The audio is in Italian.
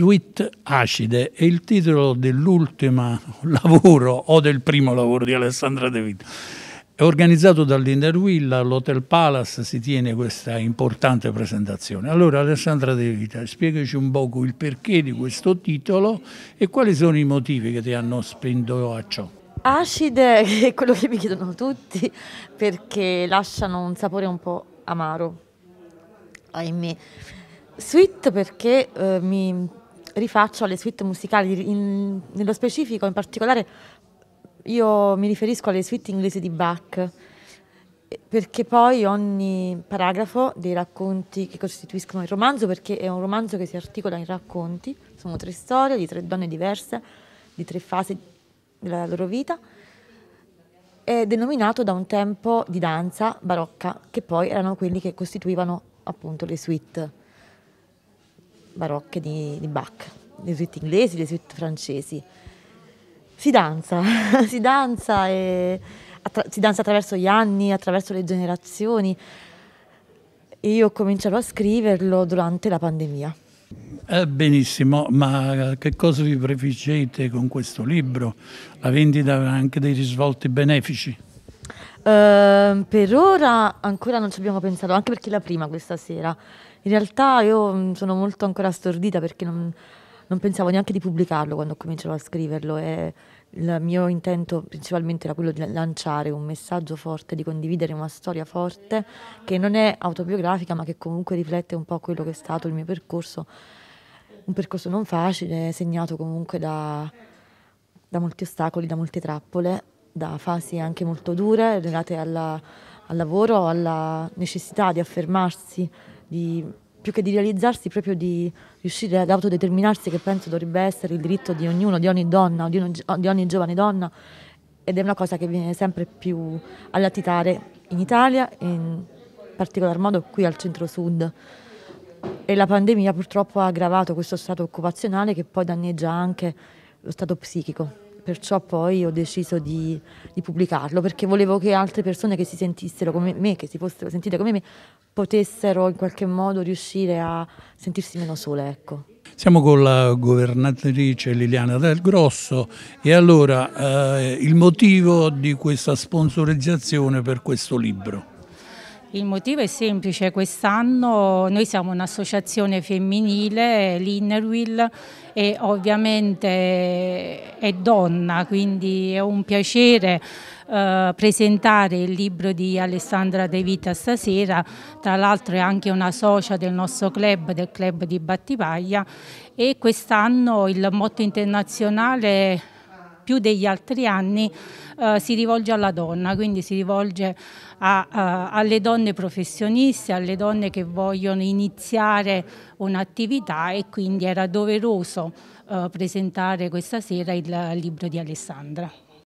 Sweet Acide è il titolo dell'ultimo lavoro o del primo lavoro di Alessandra De Vito. È organizzato dall'Indervilla, all'Hotel Palace si tiene questa importante presentazione. Allora Alessandra De Vita, spiegaci un poco il perché di questo titolo e quali sono i motivi che ti hanno spinto a ciò. Acide è quello che mi chiedono tutti perché lasciano un sapore un po' amaro, ahimè. Sweet perché eh, mi rifaccio alle suite musicali, in, nello specifico, in particolare io mi riferisco alle suite inglesi di Bach, perché poi ogni paragrafo dei racconti che costituiscono il romanzo, perché è un romanzo che si articola in racconti, sono tre storie di tre donne diverse, di tre fasi della loro vita, è denominato da un tempo di danza barocca, che poi erano quelli che costituivano appunto le suite barocche di, di Bach, le suite inglesi, le suite francesi. Si danza, si danza e si danza attraverso gli anni, attraverso le generazioni. E io ho cominciato a scriverlo durante la pandemia. Eh, benissimo, ma che cosa vi prefiggete con questo libro? La vendita ha anche dei risvolti benefici? Ehm, per ora ancora non ci abbiamo pensato, anche perché è la prima questa sera. In realtà io mm, sono molto ancora stordita perché non, non pensavo neanche di pubblicarlo quando cominciavo a scriverlo. E il mio intento principalmente era quello di lanciare un messaggio forte, di condividere una storia forte che non è autobiografica ma che comunque riflette un po' quello che è stato il mio percorso, un percorso non facile, segnato comunque da, da molti ostacoli, da molte trappole da fasi anche molto dure legate alla, al lavoro, alla necessità di affermarsi, di, più che di realizzarsi, proprio di riuscire ad autodeterminarsi, che penso dovrebbe essere il diritto di ognuno, di ogni donna, o di, di ogni giovane donna, ed è una cosa che viene sempre più a in Italia e in particolar modo qui al centro-sud. E la pandemia purtroppo ha aggravato questo stato occupazionale che poi danneggia anche lo stato psichico perciò poi ho deciso di, di, pubblicarlo perché volevo che altre persone che si sentissero come me, che si fossero sentite come me, potessero in qualche modo riuscire a sentirsi meno sole. Ecco. Siamo con la governatrice Liliana Del Grosso e allora eh, il motivo di questa sponsorizzazione per questo libro. Il motivo è semplice, quest'anno noi siamo un'associazione femminile, l'Innerwill, e ovviamente è donna, quindi è un piacere eh, presentare il libro di Alessandra De Vita stasera, tra l'altro è anche una socia del nostro club, del club di Battipaglia e quest'anno il motto internazionale più degli altri anni eh, si rivolge alla donna, quindi si rivolge a, a, eh, alle donne professioniste, alle donne che vogliono iniziare un'attività e quindi era doveroso eh, presentare questa sera il libro di Alessandra.